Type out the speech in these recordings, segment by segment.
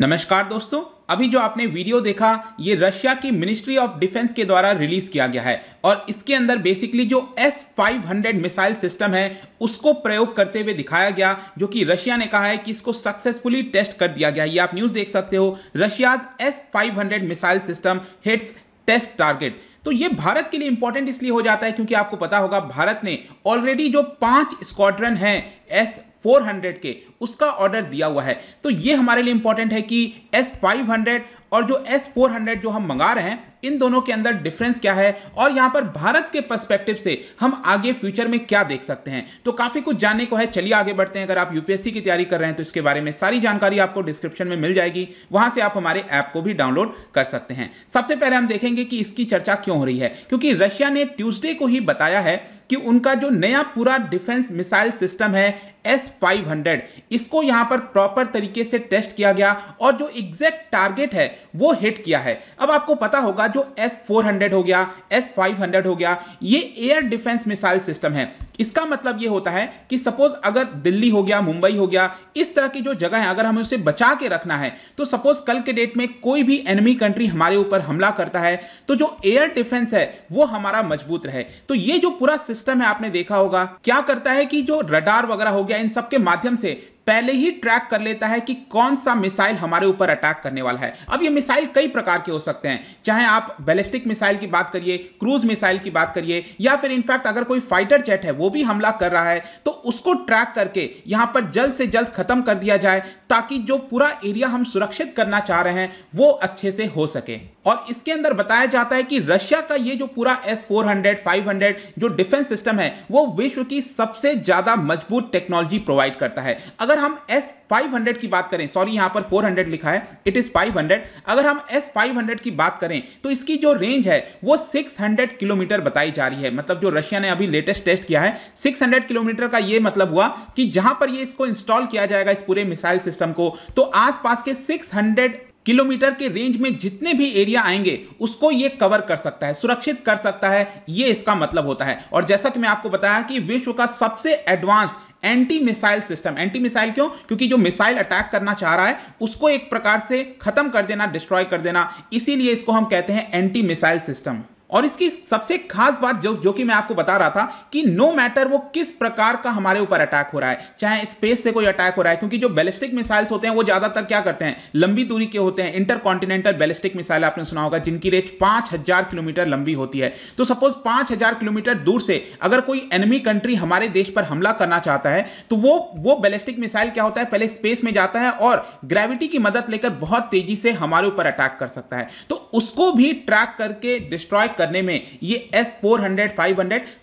नमस्कार दोस्तों अभी जो आपने वीडियो देखा ये रशिया की मिनिस्ट्री ऑफ डिफेंस के द्वारा रिलीज किया गया है और इसके अंदर बेसिकली जो एस 500 मिसाइल सिस्टम है उसको प्रयोग करते हुए दिखाया गया जो कि रशिया ने कहा है कि इसको सक्सेसफुली टेस्ट कर दिया गया ये आप न्यूज़ देख सकते हो Russia's S 500 missile system hits test target तो ये भारत के लिए इंपॉर्टेंट इसलिए हो जाता है क्योंकि आपको पता होगा भारत ने ऑलरेडी जो पांच स्क्वाड्रन है एस 400 के उसका ऑर्डर दिया हुआ है तो ये हमारे लिए इंपॉर्टेंट है कि एस 500 और जो एस 400 जो हम मंगा रहे हैं इन दोनों के अंदर डिफरेंस क्या है और यहां पर भारत के परस्पेक्टिव से हम आगे फ्यूचर में क्या देख सकते हैं तो काफ़ी कुछ जानने को है चलिए आगे बढ़ते हैं अगर आप यूपीएससी की तैयारी कर रहे हैं तो इसके बारे में सारी जानकारी आपको डिस्क्रिप्शन में मिल जाएगी वहां से आप हमारे ऐप को भी डाउनलोड कर सकते हैं सबसे पहले हम देखेंगे कि इसकी चर्चा क्यों हो रही है क्योंकि रशिया ने ट्यूजडे को ही बताया है कि उनका जो नया पूरा डिफेंस मिसाइल सिस्टम है एस हंड्रेड इसको यहां पर प्रॉपर तरीके से टेस्ट किया गया और जो एग्जैक्ट टारगेट है वो हिट किया है अब आपको पता होगा बाद जो एस फोर हंड्रेड हो गया एस फाइव हंड्रेड हो गया ये एयर डिफेंस मिसाइल सिस्टम है इसका मतलब ये होता है कि सपोज अगर दिल्ली हो गया मुंबई हो गया इस तरह की जो जगह है अगर हमें उसे बचा के रखना है तो सपोज कल के डेट में कोई भी एनिमी कंट्री हमारे ऊपर हमला करता है तो जो एयर डिफेंस है वो हमारा मजबूत रहे तो ये जो पूरा सिस्टम है आपने देखा होगा क्या करता है कि जो रडार वगैरह हो गया इन सबके माध्यम से पहले ही ट्रैक कर लेता है कि कौन सा मिसाइल हमारे ऊपर अटैक करने वाला है अब ये मिसाइल कई प्रकार के हो सकते हैं चाहे आप बैलिस्टिक मिसाइल की बात करिए क्रूज मिसाइल की बात करिए या फिर इनफैक्ट अगर कोई फाइटर जेट है वो भी हमला कर रहा है तो उसको ट्रैक करके यहां पर जल्द से जल्द खत्म कर दिया जाए ताकि जो पूरा एरिया हम सुरक्षित करना चाह रहे हैं वो अच्छे से हो सके और इसके अंदर बताया जाता है कि रशिया का ये जो पूरा S four hundred five hundred जो डिफेंस सिस्टम है वो विश्व की सबसे ज्यादा मजबूत टेक्नोलॉजी प्रोवाइड करता है अगर हम एस 500 की बात करें सॉरी यहां पर 400 लिखा है इट इज 500 अगर हम एस 500 की बात करें तो इसकी जो रेंज है वो 600 किलोमीटर बताई जा रही है मतलब जो रशिया ने अभी लेटेस्ट टेस्ट किया है 600 किलोमीटर का ये मतलब हुआ कि जहां पर ये इसको इंस्टॉल किया जाएगा इस पूरे मिसाइल सिस्टम को तो आसपास के 600 किलोमीटर के रेंज में जितने भी एरिया आएंगे उसको ये कवर कर सकता है सुरक्षित कर सकता है ये इसका मतलब होता है और जैसा कि मैं आपको बताया कि विश्व का सबसे advanced anti missile system anti missile क्यों क्योंकि जो मिसाइल अटैक करना चाह रहा है उसको एक प्रकार से खत्म कर देना डिस्ट्रॉय कर देना इसीलिए इसको हम कहते हैं एंटी मिसाइल सिस्टम और इसकी सबसे खास बात जो जो कि मैं आपको बता रहा था कि नो मैटर वो किस प्रकार का हमारे ऊपर अटैक हो रहा है चाहे स्पेस से कोई अटैक हो रहा है क्योंकि जो बैलिस्टिक मिसाइल्स होते हैं वो ज्यादातर क्या करते हैं लंबी दूरी के होते हैं इंटर कॉन्टिनेंटल बैलिस्टिक मिसाइल आपने सुना होगा जिनकी रेंज पांच हजार किलोमीटर लंबी होती है तो सपोज पांच हजार किलोमीटर दूर से अगर कोई एनिमी कंट्री हमारे देश पर हमला करना चाहता है तो वो वो बैलिस्टिक मिसाइल क्या होता है पहले स्पेस में जाता है और ग्रेविटी की मदद लेकर बहुत तेजी से हमारे ऊपर अटैक कर सकता है तो उसको भी ट्रैक करके डिस्ट्रॉय करने में ये एस फोर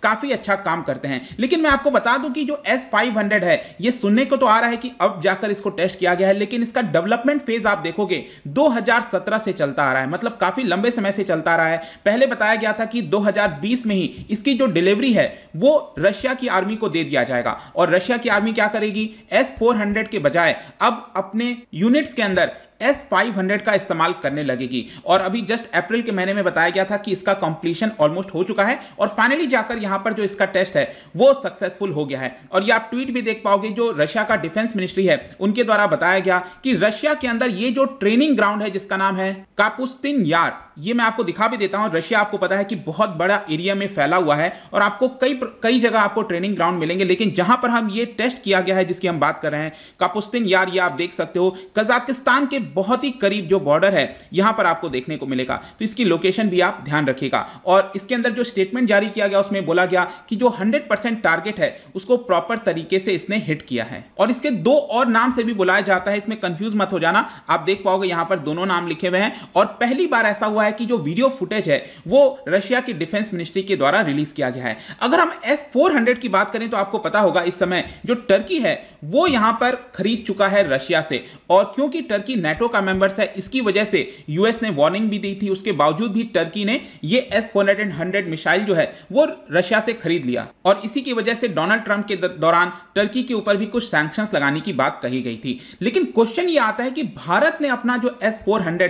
काफ़ी अच्छा काम करते हैं लेकिन मैं आपको बता दूं कि जो एस फाइव है ये सुनने को तो आ रहा है कि अब जाकर इसको टेस्ट किया गया है लेकिन इसका डेवलपमेंट फेज आप देखोगे 2017 से चलता आ रहा है मतलब काफ़ी लंबे समय से चलता रहा है पहले बताया गया था कि 2020 में ही इसकी जो डिलीवरी है वो रशिया की आर्मी को दे दिया जाएगा और रशिया की आर्मी क्या करेगी एस के बजाय अब अपने यूनिट्स के अंदर एस फाइव हंड्रेड का इस्तेमाल करने लगेगी और अभी जस्ट अप्रैल के महीने में बताया गया था कि इसका कंप्लीशन ऑलमोस्ट हो चुका है और फाइनली जाकर यहां पर जो इसका टेस्ट है वो सक्सेसफुल हो गया है और ये आप ट्वीट भी देख पाओगे जो रशिया का डिफेंस मिनिस्ट्री है उनके द्वारा बताया गया कि रशिया के अंदर ये जो ट्रेनिंग ग्राउंड है जिसका नाम है कापुस्तिन यार ये मैं आपको दिखा भी देता हूं रशिया आपको पता है कि बहुत बड़ा एरिया में फैला हुआ है और आपको कई कई जगह आपको ट्रेनिंग ग्राउंड मिलेंगे लेकिन जहां पर हम ये टेस्ट किया गया है जिसकी हम बात कर रहे हैं कापुस्तिन यार ये आप देख सकते हो कजाकिस्तान के बहुत ही करीब जो बॉर्डर है यहां पर आपको देखने को मिलेगा तो इसकी लोकेशन भी आप ध्यान रखिएगा और इसके अंदर जो स्टेटमेंट जारी किया गया उसमें बोला गया कि जो हंड्रेड टारगेट है उसको प्रॉपर तरीके से इसने हिट किया है और इसके दो और नाम से भी बुलाया जाता है इसमें कंफ्यूज मत हो जाना आप देख पाओगे यहां पर दोनों नाम लिखे हुए हैं और पहली बार ऐसा हुआ है कि जो वीडियो फुटेज है वो रशिया की डिफेंस मिनिस्ट्री के द्वारा रिलीज किया गया है अगर हम एस फोर की बात करें तो आपको पता होगा इस समय जो टर्की है वो यहां पर खरीद चुका है रशिया से और क्योंकि टर्की नेटो नेटो का मेंबर्स है इसकी वजह से यूएस ने वार्निंग भी दी थी उसके बावजूद भी टर्की ने ये एस फोर हंड्रेड मिसाइल जो है वो रशिया से खरीद लिया और इसी की वजह से डोनाल्ड ट्रंप के दौरान टर्की के ऊपर भी कुछ सैंक्शन लगाने की बात कही गई थी लेकिन क्वेश्चन ये आता है कि भारत ने अपना जो एस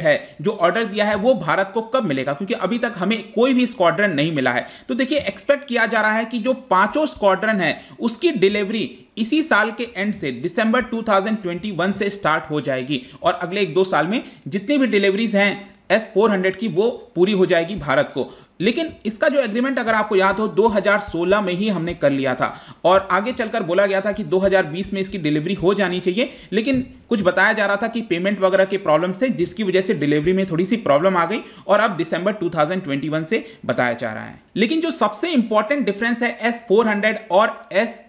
है जो ऑर्डर दिया है वो भारत को कब मिलेगा क्योंकि अभी तक हमें कोई भी स्क्वाड्रन नहीं मिला है तो देखिए एक्सपेक्ट किया जा रहा है कि जो पांचों स्क्वाड्रन है उसकी डिलीवरी इसी साल के एंड से दिसंबर 2021 से स्टार्ट हो जाएगी और अगले अगले एक दो साल में जितनी भी डिलीवरीज हैं एस फोर की वो पूरी हो जाएगी भारत को लेकिन इसका जो एग्रीमेंट अगर आपको याद हो 2016 में ही हमने कर लिया था और आगे चलकर बोला गया था कि 2020 में इसकी डिलीवरी हो जानी चाहिए लेकिन कुछ बताया जा रहा था कि पेमेंट वगैरह के प्रॉब्लम्स थे जिसकी वजह से डिलीवरी में थोड़ी सी प्रॉब्लम आ गई और अब दिसंबर 2021 से बताया जा रहा है लेकिन जो सबसे इंपॉर्टेंट डिफरेंस है एस और एस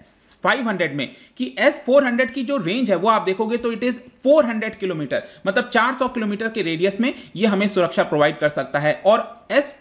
500 में कि S400 की जो रेंज है वो आप देखोगे तो इट इज 400 किलोमीटर मतलब 400 किलोमीटर के रेडियस में ये हमें सुरक्षा प्रोवाइड कर सकता है और एस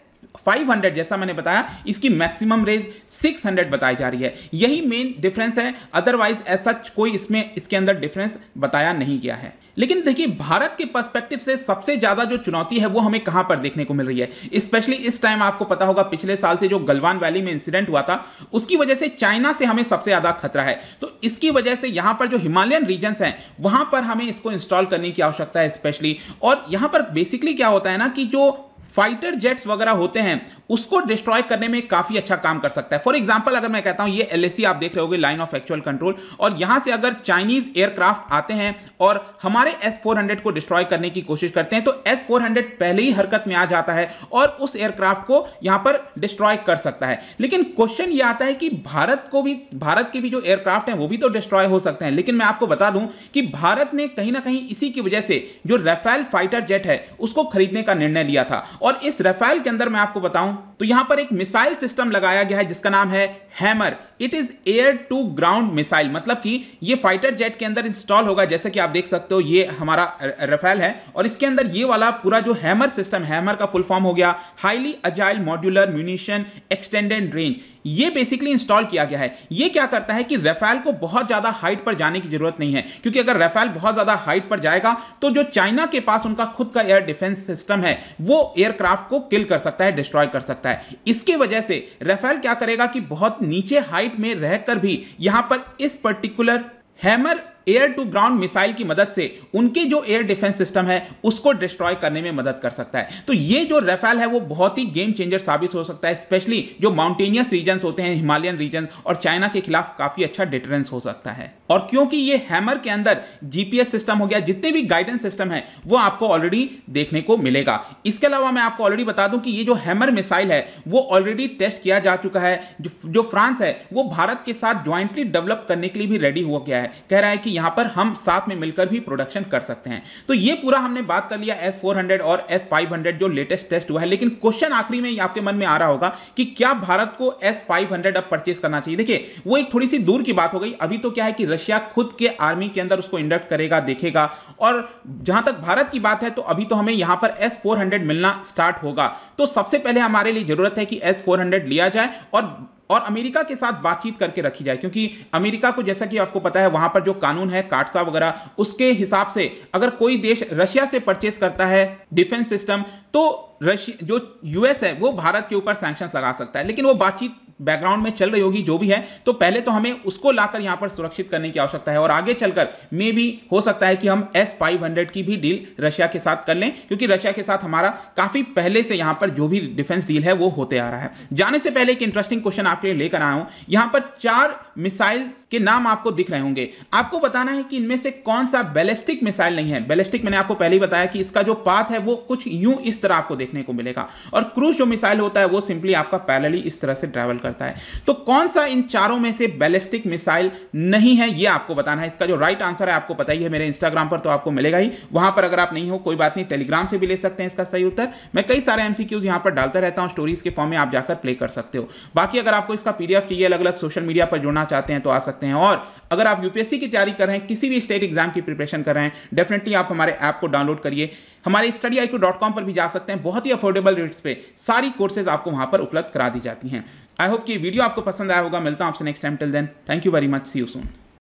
500 जैसा मैंने बताया इसकी मैक्सिमम रेंज 600 बताई जा रही है यही मेन डिफरेंस है अदरवाइज ऐसा कोई इसमें इसके अंदर डिफरेंस बताया नहीं गया है लेकिन देखिए भारत के पर्सपेक्टिव से सबसे ज़्यादा जो चुनौती है वो हमें कहां पर देखने को मिल रही है स्पेशली इस टाइम आपको पता होगा पिछले साल से जो गलवान वैली में इंसिडेंट हुआ था उसकी वजह से चाइना से हमें सबसे ज़्यादा खतरा है तो इसकी वजह से यहां पर जो हिमालयन रीजन हैं वहां पर हमें इसको इंस्टॉल करने की आवश्यकता है स्पेशली और यहां पर बेसिकली क्या होता है ना कि जो फाइटर जेट्स वगैरह होते हैं उसको डिस्ट्रॉय करने में काफी अच्छा काम कर सकता है फॉर एग्जाम्पल अगर मैं कहता हूं ये एल आप देख रहे होगे लाइन ऑफ एक्चुअल कंट्रोल और यहां से अगर चाइनीज एयरक्राफ्ट आते हैं और हमारे एस को डिस्ट्रॉय करने की कोशिश करते हैं तो एस पहले ही हरकत में आ जाता है और उस एयरक्राफ्ट को यहां पर डिस्ट्रॉय कर सकता है लेकिन क्वेश्चन ये आता है कि भारत को भी भारत के भी जो एयरक्राफ्ट हैं वो भी तो डिस्ट्रॉय हो सकते हैं लेकिन मैं आपको बता दूं कि भारत ने कहीं ना कहीं इसी की वजह से जो राफेल फाइटर जेट है उसको खरीदने का निर्णय लिया था और इस रफाइल के अंदर मैं आपको बताऊं तो यहां पर एक मिसाइल सिस्टम लगाया गया है जिसका नाम है Hammer it is air to ground missile मतलब कि ये फाइटर जेट के अंदर इंस्टॉल होगा जैसे कि आप देख सकते हो ये हमारा रफेल है और इसके अंदर ये वाला पूरा जो हैमर सिस्टम हैमर का फुल फॉर्म हो गया highly agile modular munition extended range ये बेसिकली इंस्टॉल किया गया है ये क्या करता है कि रफेल को बहुत ज्यादा हाइट पर जाने की जरूरत नहीं है क्योंकि अगर रफेल बहुत ज्यादा हाइट पर जाएगा तो जो चाइना के पास उनका खुद का एयर डिफेंस सिस्टम है वो एयरक्राफ्ट को किल कर सकता है डिस्ट्रॉय कर सकता है है इसकी वजह से रफेल क्या करेगा कि बहुत नीचे हाइट में रहकर भी यहां पर इस particular Hammer air to ground missile की मदद से उनके जो एयर डिफेंस सिस्टम है उसको डिस्ट्रॉय करने में मदद कर सकता है तो ये जो रफेल है वो बहुत ही गेम चेंजर साबित हो सकता है स्पेशली जो माउंटेनियस रीजन होते हैं हिमालयन रीजन और चाइना के खिलाफ काफी अच्छा डिटरेंस हो सकता है और क्योंकि ये हैमर के अंदर जीपीएस सिस्टम हो गया जितने भी गाइडेंस सिस्टम है वो आपको ऑलरेडी देखने को मिलेगा इसके अलावा मैं आपको ऑलरेडी बता दूं कि ये जो हैमर मिसाइल है वो ऑलरेडी टेस्ट किया जा चुका है जो, जो फ्रांस है वो भारत के साथ ज्वाइंटली डेवलप करने के लिए भी रेडी हो गया है कह रहा है कि यहां पर हम साथ में मिलकर भी प्रोडक्शन कर सकते हैं तो ये पूरा हमने बात कर लिया एस फोर और एस फाइव जो लेटेस्ट टेस्ट हुआ है लेकिन क्वेश्चन आखिरी में आपके मन में आ रहा होगा कि क्या भारत को एस फाइव अब परचेज करना चाहिए देखिए वो एक थोड़ी सी दूर की बात हो गई अभी तो क्या है कि रशिया खुद के आर्मी के अंदर उसको इंडक्ट करेगा देखेगा और जहां तक भारत की बात है तो अभी तो हमें यहां पर एस मिलना स्टार्ट होगा तो सबसे पहले हमारे लिए जरूरत है कि एस लिया जाए और और अमेरिका के साथ बातचीत करके रखी जाए क्योंकि अमेरिका को जैसा कि आपको पता है वहां पर जो कानून है काटसा वगैरह उसके हिसाब से अगर कोई देश रशिया से परचेस करता है डिफेंस सिस्टम तो रशिया जो यूएस है वो भारत के ऊपर सैंक्शन लगा सकता है लेकिन वो बातचीत बैकग्राउंड में चल रही होगी जो भी है तो पहले तो हमें उसको लाकर यहां पर सुरक्षित करने की आवश्यकता है और आगे चलकर मे भी हो सकता है कि हम एस फाइव हंड्रेड की भी डील रशिया के साथ कर लें क्योंकि रशिया के साथ हमारा काफ़ी पहले से यहां पर जो भी डिफेंस डील है वो होते आ रहा है जाने से पहले एक इंटरेस्टिंग क्वेश्चन आपके लिए लेकर आया हूं यहां पर चार मिसाइल के नाम आपको दिख रहे होंगे आपको बताना है कि इनमें से कौन सा बैलिस्टिक मिसाइल नहीं है बैलिस्टिक मैंने आपको पहले ही बताया कि इसका जो पाथ है वो कुछ यूं इस तरह आपको देखने को मिलेगा और क्रूज जो मिसाइल होता है वो सिंपली आपका पैरेलली इस तरह से ट्रैवल करता है तो कौन सा इन चारों में से बैलिस्टिक मिसाइल नहीं है ये आपको बताना है इसका जो राइट आंसर है आपको पता ही है मेरे इंस्टाग्राम पर तो आपको मिलेगा ही वहां पर अगर आप नहीं हो कोई बात नहीं टेलीग्राम से भी ले सकते हैं इसका सही उत्तर मैं कई सारे एमसीक्यूज यहां पर डालता रहता हूं स्टोरीज के फॉर्म में आप जाकर प्ले कर सकते हो बाकी अगर आपको इसका पीडीएफ चाहिए अलग अलग सोशल मीडिया पर जुड़ना चाहते हैं तो आ सकते सकते हैं और अगर आप यूपीएससी की तैयारी कर रहे हैं किसी भी स्टेट एग्जाम की प्रिपरेशन कर रहे हैं डेफिनेटली आप हमारे ऐप को डाउनलोड करिए हमारे स्टडी आई पर भी जा सकते हैं बहुत ही अफोर्डेबल रेट्स पे सारी कोर्सेज आपको वहां पर उपलब्ध करा दी जाती हैं आई होप कि वीडियो आपको पसंद आया होगा मिलता हूँ आपसे next time till then thank you very much see you soon